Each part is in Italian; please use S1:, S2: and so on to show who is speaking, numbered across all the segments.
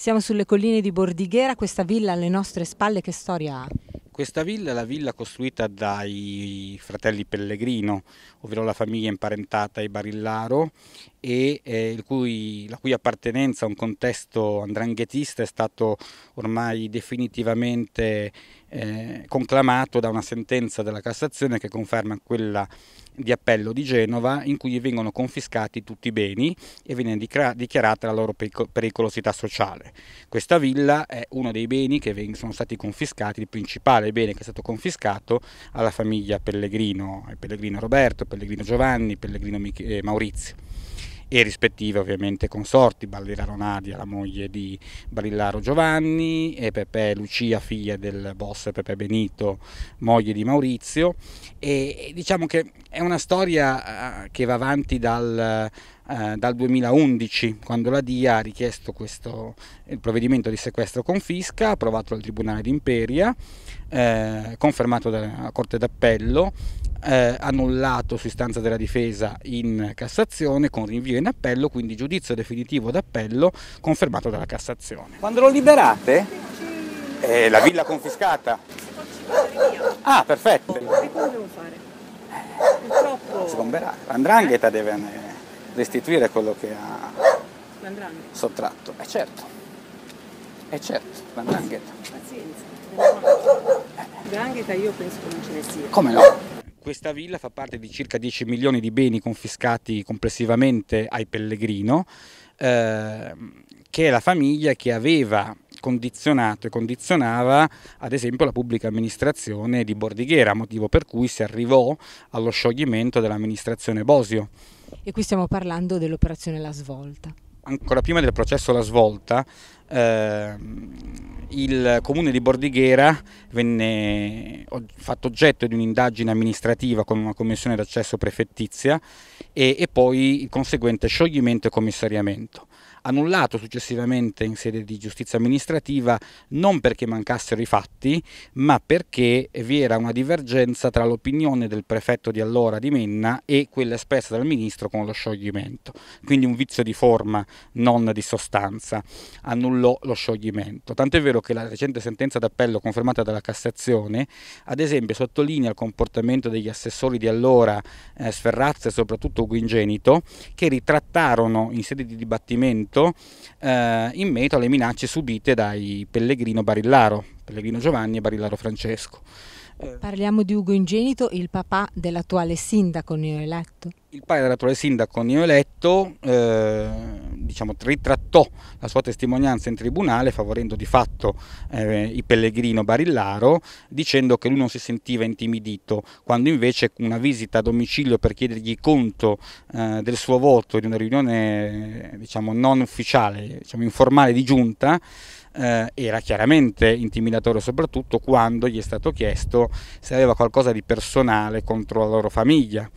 S1: Siamo sulle colline di Bordighera, questa villa alle nostre spalle che storia ha? Questa villa è la villa costruita dai fratelli Pellegrino, ovvero la famiglia imparentata ai Barillaro e eh, cui, la cui appartenenza a un contesto andranghetista è stato ormai definitivamente eh, conclamato da una sentenza della Cassazione che conferma quella di appello di Genova in cui vengono confiscati tutti i beni e viene dichiarata la loro pericolosità sociale. Questa villa è uno dei beni che sono stati confiscati, il principale bene che è stato confiscato alla famiglia Pellegrino, Pellegrino Roberto, Pellegrino Giovanni, Pellegrino eh, Maurizio e rispettive ovviamente consorti, Balliraro Nadia, la moglie di Barillaro Giovanni e Pepe Lucia, figlia del boss Pepe Benito, moglie di Maurizio e, e diciamo che è una storia eh, che va avanti dal eh, dal 2011, quando la DIA ha richiesto questo, il provvedimento di sequestro confisca, approvato dal Tribunale d'Imperia, eh, confermato dalla Corte d'Appello eh, annullato su istanza della difesa in Cassazione con rinvio in appello, quindi giudizio definitivo d'appello confermato dalla Cassazione. Quando lo liberate? Eh, la villa confiscata? Ah, perfetto. E come devo fare? Purtroppo... Sgomberare. deve eh, restituire quello che ha sottratto. Eh certo. Eh certo, l'andrangheta. Pazienza. L'andrangheta io penso che non ce ne sia. Come no? Questa villa fa parte di circa 10 milioni di beni confiscati complessivamente ai Pellegrino, eh, che è la famiglia che aveva condizionato e condizionava ad esempio la pubblica amministrazione di Bordighera, motivo per cui si arrivò allo scioglimento dell'amministrazione Bosio. E qui stiamo parlando dell'operazione La Svolta ancora prima del processo La Svolta, eh, il comune di Bordighera venne fatto oggetto di un'indagine amministrativa con una commissione d'accesso prefettizia e, e poi il conseguente scioglimento e commissariamento annullato successivamente in sede di giustizia amministrativa non perché mancassero i fatti, ma perché vi era una divergenza tra l'opinione del prefetto di allora di Menna e quella espressa dal ministro con lo scioglimento. Quindi un vizio di forma, non di sostanza. Annullò lo scioglimento. Tant'è vero che la recente sentenza d'appello confermata dalla Cassazione, ad esempio, sottolinea il comportamento degli assessori di allora, eh, Sferrazza e soprattutto Guingenito, che ritrattarono in sede di dibattimento documento eh, in merito alle minacce subite dai Pellegrino Barillaro, Pellegrino Giovanni e Barillaro Francesco. Eh, Parliamo di Ugo Ingenito, il papà dell'attuale sindaco neoeletto. Il padre dell'attuale sindaco neoeletto, eh, diciamo, ritrattò la sua testimonianza in tribunale favorendo di fatto eh, il pellegrino Barillaro dicendo che lui non si sentiva intimidito quando invece una visita a domicilio per chiedergli conto eh, del suo voto in una riunione diciamo, non ufficiale, diciamo, informale di giunta eh, era chiaramente intimidatorio soprattutto quando gli è stato chiesto se aveva qualcosa di personale contro la loro famiglia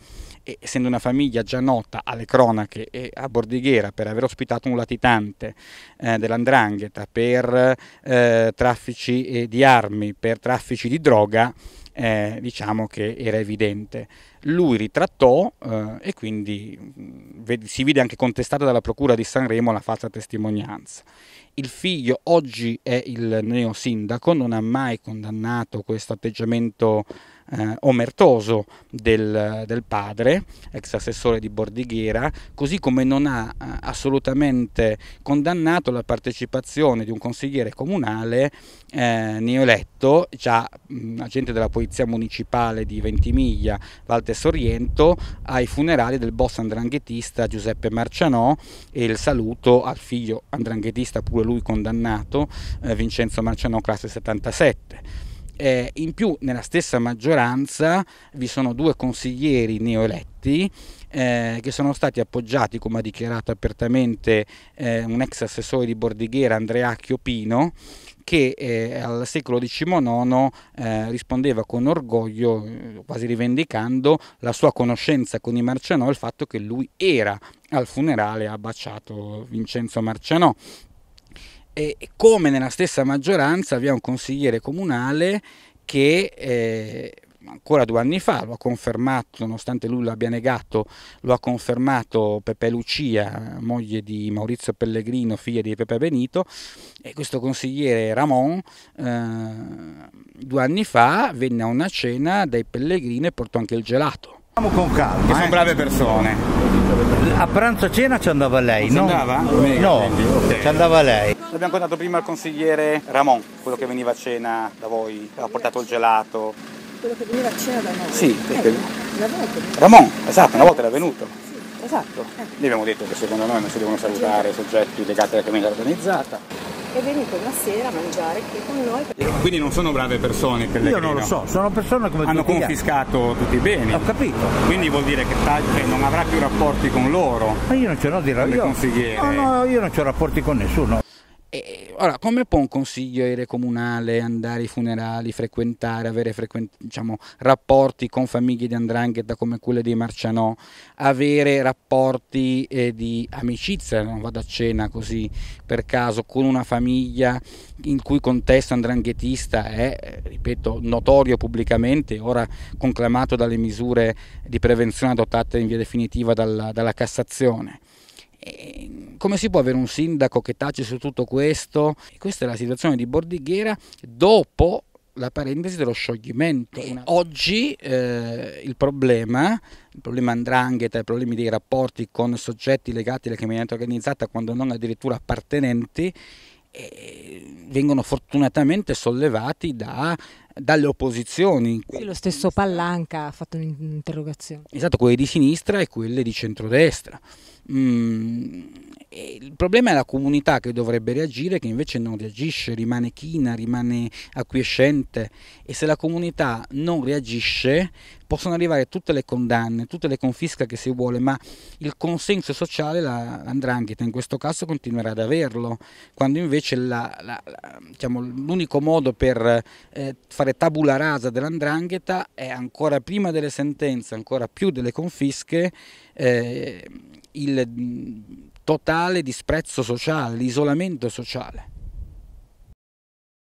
S1: e essendo una famiglia già nota alle cronache e a Bordighera per aver ospitato un latitante eh, dell'andrangheta per eh, traffici eh, di armi, per traffici di droga, eh, diciamo che era evidente. Lui ritrattò eh, e quindi mh, mm, si vide anche contestata dalla Procura di Sanremo la falsa testimonianza. Il figlio oggi è il neo sindaco, non ha mai condannato questo atteggiamento eh, omertoso del, del, padre, ex assessore di Bordighera, così come non ha eh, assolutamente condannato la partecipazione di un consigliere comunale eh, neoeletto, già mh, agente della polizia municipale di Ventimiglia, Valte Soriento, ai funerali del boss andranghetista Giuseppe Marcianò e il saluto al figlio andranghetista, pure lui condannato, eh, Vincenzo Marcianò, classe 77. Eh, in più nella stessa maggioranza vi sono due consiglieri neoeletti eh, che sono stati appoggiati, come ha dichiarato apertamente eh, un ex assessore di Bordighera, Andrea Chiopino, che eh, al secolo XIX eh, rispondeva con orgoglio, eh, quasi rivendicando la sua conoscenza con i Marcianò, e il fatto che lui era al funerale e ha baciato Vincenzo Marcianò. E come nella stessa maggioranza vi è un consigliere comunale che eh, ancora due anni fa, lo ha confermato, nonostante lui l'abbia negato, lo ha confermato Pepe Lucia, moglie di Maurizio Pellegrino, figlia di Pepe Benito, e questo consigliere Ramon eh, due anni fa venne a una cena dai Pellegrini e portò anche il gelato. Andiamo con calma. Che sono eh. brave persone. A pranzo cena ci andava lei, non no? Andava? no, okay. ci andava lei. L'abbiamo contato prima il consigliere Ramon, quello che veniva a cena da voi, ha portato il gelato. Quello che veniva a cena da noi? Sì, eh, perché... Eh, Ramon, esatto, una volta era venuto. Sì, sì. Esatto. Eh. abbiamo detto che secondo noi non si devono salutare soggetti legati alla criminalità organizzata è venuto una sera a mangiare qui con noi. Quindi non sono brave persone Pellegrino? Io non lo so, sono persone come Hanno confiscato è. tutti i beni. Ho capito. Quindi vuol dire che, che non avrà più rapporti con loro. Ma io non ce l'ho di rapporti. Io, no, no, io non ho rapporti con nessuno. E, allora, come può un consigliere comunale andare ai funerali, frequentare, avere frequen- diciamo, rapporti con famiglie di andrangheta come quelle di Marcianò, avere rapporti eh, di amicizia, non vado a cena così per caso, con una famiglia in cui contesto andranghetista è, ripeto, notorio pubblicamente, ora conclamato dalle misure di prevenzione adottate in via definitiva dalla, dalla Cassazione come si può avere un sindaco che tace su tutto questo? questa è la situazione di Bordighera dopo la parentesi dello scioglimento. E oggi eh, il problema, il problema andrangheta, i problemi dei rapporti con soggetti legati alla criminalità organizzata, quando non addirittura appartenenti, eh, vengono fortunatamente sollevati da, dalle opposizioni. Sì, lo stesso Pallanca ha fatto un'interrogazione. Esatto, quelle di sinistra e quelle di centrodestra. Mm, il problema è la comunità che dovrebbe reagire, che invece non reagisce, rimane china, rimane acquiescente e se la comunità non reagisce possono arrivare tutte le condanne, tutte le confische che si vuole, ma il consenso sociale la, l'andrangheta in questo caso continuerà ad averlo, quando invece la, la, diciamo, l'unico modo per eh, fare tabula rasa dell'andrangheta è ancora prima delle sentenze, ancora più delle confische, eh, il, Mm, totale disprezzo sociale, l'isolamento sociale.